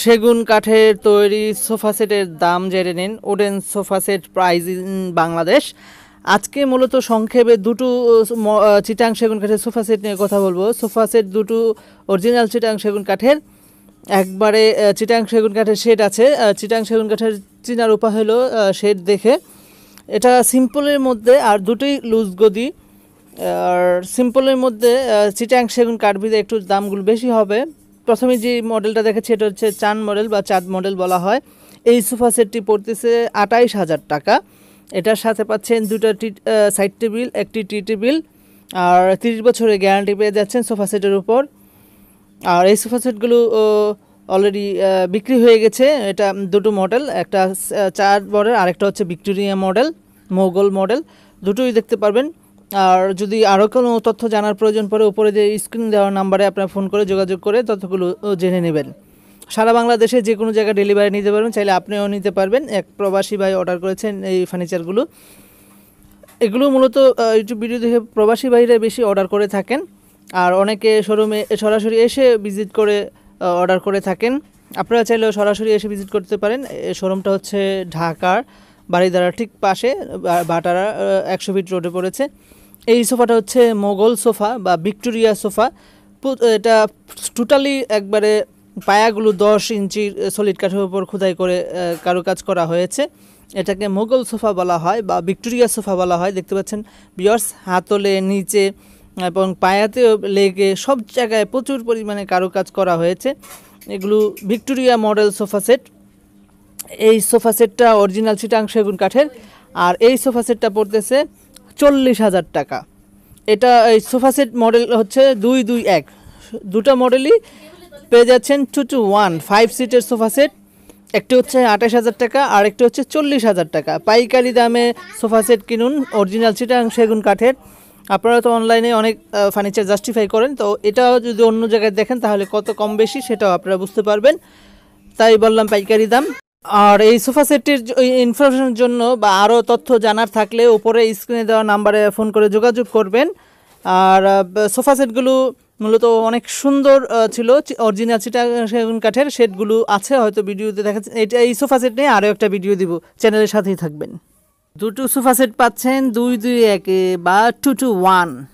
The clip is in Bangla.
সেগুন কাঠের তৈরি সোফা সেটের দাম জেনে নিন wooden sofa set price in Bangladesh আজকে মূলত সংক্ষেপে দুটো চিটাং সেগুন কাঠের সোফা সেট নিয়ে কথা বলবো সোফা সেট দুটো অরিজিনাল চিটাং সেগুন কাঠের একবারে চিটাং সেগুন কাঠের শেড আছে চিটাং সেগুন কাঠের চিনার উপায় হলো শেড দেখে এটা সিম্পলের মধ্যে আর দুটোই লুজ গদি আর সিম্পলের মধ্যে চিটাং সেগুন কাঠবিদে একটু দামগুলো বেশি হবে প্রথমে যে মডেলটা দেখেছি এটা হচ্ছে চান মডেল বা চাঁদ মডেল বলা হয় এই সোফা সেটটি পড়তেছে আটাইশ হাজার টাকা এটার সাথে পাচ্ছেন দুটো টি সাইড টেবিল একটি টি টেবিল আর তিরিশ বছরের গ্যারান্টি পেয়ে যাচ্ছেন সোফা সেটের উপর আর এই সোফা সেটগুলো অলরেডি বিক্রি হয়ে গেছে এটা দুটো মডেল একটা চার মডেল আরেকটা হচ্ছে ভিক্টোরিয়া মডেল মোগল মডেল দুটোই দেখতে পারবেন আর যদি আরও কোনো তথ্য জানার প্রয়োজন পড়ে উপরে যে স্ক্রিন দেওয়ার নাম্বারে আপনার ফোন করে যোগাযোগ করে তথ্যগুলো জেনে নেবেন সারা বাংলাদেশে যে কোনো জায়গায় ডেলিভারি নিতে পারবেন চাইলে আপনিও নিতে পারবেন এক প্রবাসী ভাই অর্ডার করেছেন এই ফার্নিচারগুলো এগুলো মূলত ইউটিউব ভিডিও দেখে প্রবাসী ভাইরা বেশি অর্ডার করে থাকেন আর অনেকে শোরুমে সরাসরি এসে ভিজিট করে অর্ডার করে থাকেন আপনারা চাইলেও সরাসরি এসে ভিজিট করতে পারেন শোরুমটা হচ্ছে ঢাকার বাড়িদারা ঠিক পাশে বাটারা একশো ফিট রোডে পড়েছে এই সোফাটা হচ্ছে মোগল সোফা বা ভিক্টোরিয়া সোফা এটা টোটালি একবারে পায়াগুলো দশ ইঞ্চির সলিড কাঠের উপর খোদাই করে কারুকাজ করা হয়েছে এটাকে মোগল সোফা বলা হয় বা ভিক্টোরিয়া সোফা বলা হয় দেখতে পাচ্ছেন বিয়র্স হাতলে নিচে এবং পায়াতেও লেগে সব জায়গায় প্রচুর পরিমাণে কারুকাজ করা হয়েছে এগুলো ভিক্টোরিয়া মডেল সোফা সেট এই সোফা সেটটা অরিজিনাল চিটাং কাঠের আর এই সোফা সেটটা পড়তেছে চল্লিশ হাজার টাকা এটা এই সোফা সেট মডেল হচ্ছে দুই দুই এক দুটা মডেলই পেয়ে যাচ্ছেন টু টু ওয়ান ফাইভ সিটের সোফা সেট একটি হচ্ছে আঠাশ হাজার টাকা আর একটি হচ্ছে চল্লিশ হাজার টাকা পাইকারি দামে সোফা সেট কিনুন অরিজিনাল চিটাং সেগুন কাঠের আপনারা তো অনলাইনে অনেক ফার্নিচার জাস্টিফাই করেন তো এটাও যদি অন্য জায়গায় দেখেন তাহলে কত কম বেশি সেটাও আপনারা বুঝতে পারবেন তাই বললাম পাইকারি দাম আর এই সোফা সেটটির ইনফরমেশনের জন্য বা আরও তথ্য জানার থাকলে উপরে স্ক্রিনে দেওয়া নাম্বারে ফোন করে যোগাযোগ করবেন আর সোফা সেটগুলো মূলত অনেক সুন্দর ছিল অরিজিনাল চিটা সেগুন কাঠের সেটগুলো আছে হয়তো ভিডিওতে দেখা এটা এই সোফা সেট নিয়ে আরও একটা ভিডিও দিব চ্যানেলের সাথেই থাকবেন দুটো সোফা সেট পাচ্ছেন দুই দুই একে বা টু টু ওয়ান